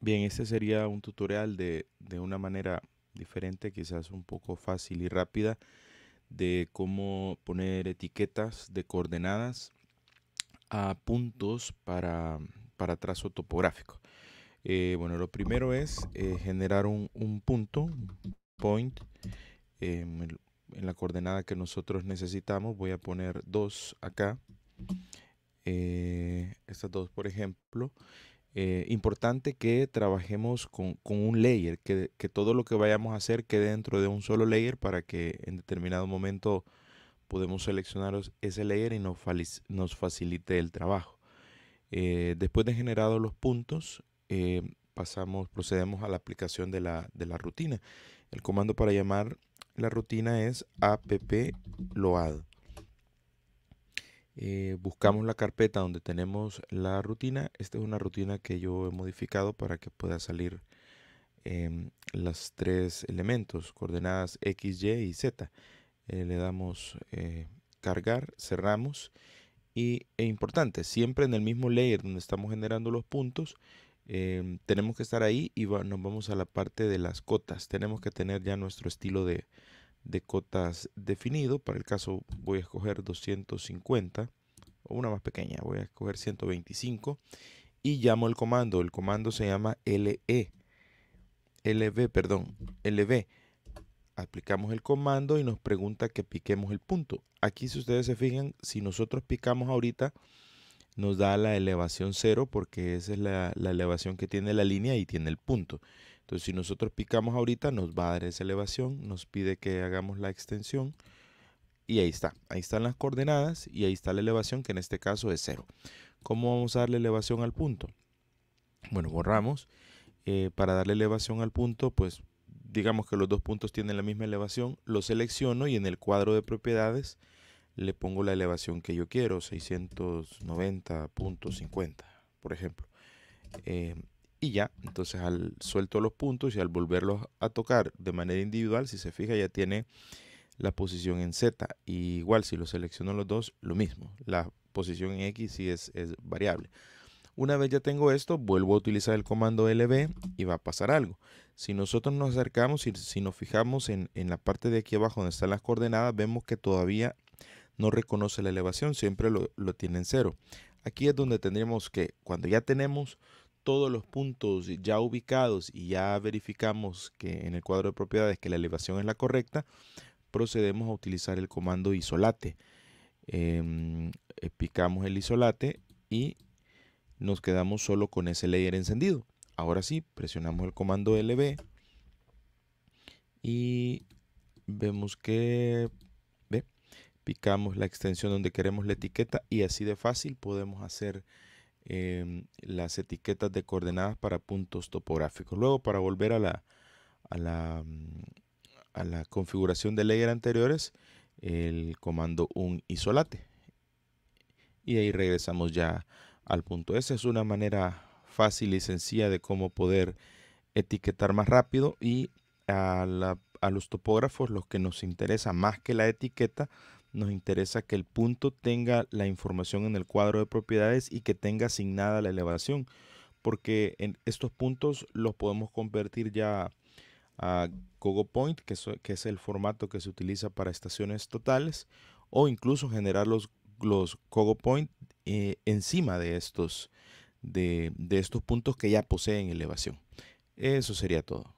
Bien, este sería un tutorial de, una manera diferente, quizás un poco fácil y rápida, de cómo poner etiquetas de coordenadas a puntos para, para trazo topográfico. Eh, bueno, lo primero es eh, generar un, un, punto, point, en la coordenada que nosotros necesitamos. Voy a poner dos acá. Eh, estas dos, por ejemplo. Eh, importante que trabajemos con, un layer, que, todo lo que vayamos a hacer quede dentro de un solo layer para que en determinado momento podemos seleccionar ese layer y nos, facilite el trabajo. Eh, después de generados los puntos, eh, procedemos a la aplicación de la, rutina. El comando para llamar la rutina es app load. Eh, buscamos la carpeta donde tenemos la rutina. Esta es una rutina que yo he modificado para que pueda salir eh, em, los tres elementos, coordenadas X, Y y Z. Eh, le damos eh, cargar, cerramos. Y e importante, siempre en el mismo layer donde estamos generando los puntos, em, tenemos que estar ahí y nos vamos a la parte de las cotas. Tenemos que tener ya nuestro estilo de, de cotas definido. Para el caso voy a escoger 250 o una más pequeña, voy a escoger 125 y llamo el comando. El comando se llama LE, LV, perdón, LV. Aplicamos el comando y nos pregunta que piquemos el punto. Aquí si ustedes se fijan, si nosotros picamos ahorita, nos da la elevación 0 porque esa es la elevación que tiene la línea y tiene el punto. Entonces, si nosotros picamos ahorita, nos va a dar esa elevación, nos pide que hagamos la extensión. Y ahí está, ahí están las coordenadas y ahí está la elevación, que en este caso es cero. ¿Cómo vamos a darle elevación al punto? Bueno, borramos. Eh, para darle elevación al punto, pues digamos que los dos puntos tienen la misma elevación, lo selecciono y en el cuadro de propiedades le pongo la elevación que yo quiero, 690.50, por ejemplo. Eh, y ya, entonces al suelto los puntos y al volverlos a tocar de manera individual, si se fija ya tiene la posición en Z. igual si lo selecciono los dos, lo mismo. La posición en X sí es, es variable. Una vez ya tengo esto, vuelvo a utilizar el comando LB y va a pasar algo. Si nosotros nos acercamos y si, nos fijamos en, la parte de aquí abajo donde están las coordenadas, vemos que todavía no reconoce la elevación, siempre lo, lo tiene en cero. Aquí es donde tendríamos que, cuando ya tenemos todos los puntos ya ubicados y ya verificamos que en el cuadro de propiedades que la elevación es la correcta, procedemos a utilizar el comando isolate. Em, eh, picamos el isolate y nos quedamos solo con ese layer encendido. Ahora sí, presionamos el comando LB y vemos que picamos la extensión donde queremos la etiqueta y así de fácil podemos hacer Em, las etiquetas de coordenadas para puntos topográficos. Luego, para volver a la, la, mm, a la configuración de layer anteriores, el comando un isolate. Y ahí regresamos ya al punto. Esa es una manera fácil y sencilla de cómo poder etiquetar más rápido y a la a los topógrafos los que nos interesa más que la etiqueta, nos interesa que el punto tenga la información en el cuadro de propiedades y que tenga asignada la elevación, porque en estos puntos los podemos convertir ya a Cogopoint, Point, que, es el formato que se utiliza para estaciones totales, o incluso generar los, los Point eh, encima de estos, de estos puntos que ya poseen elevación. Eso sería todo.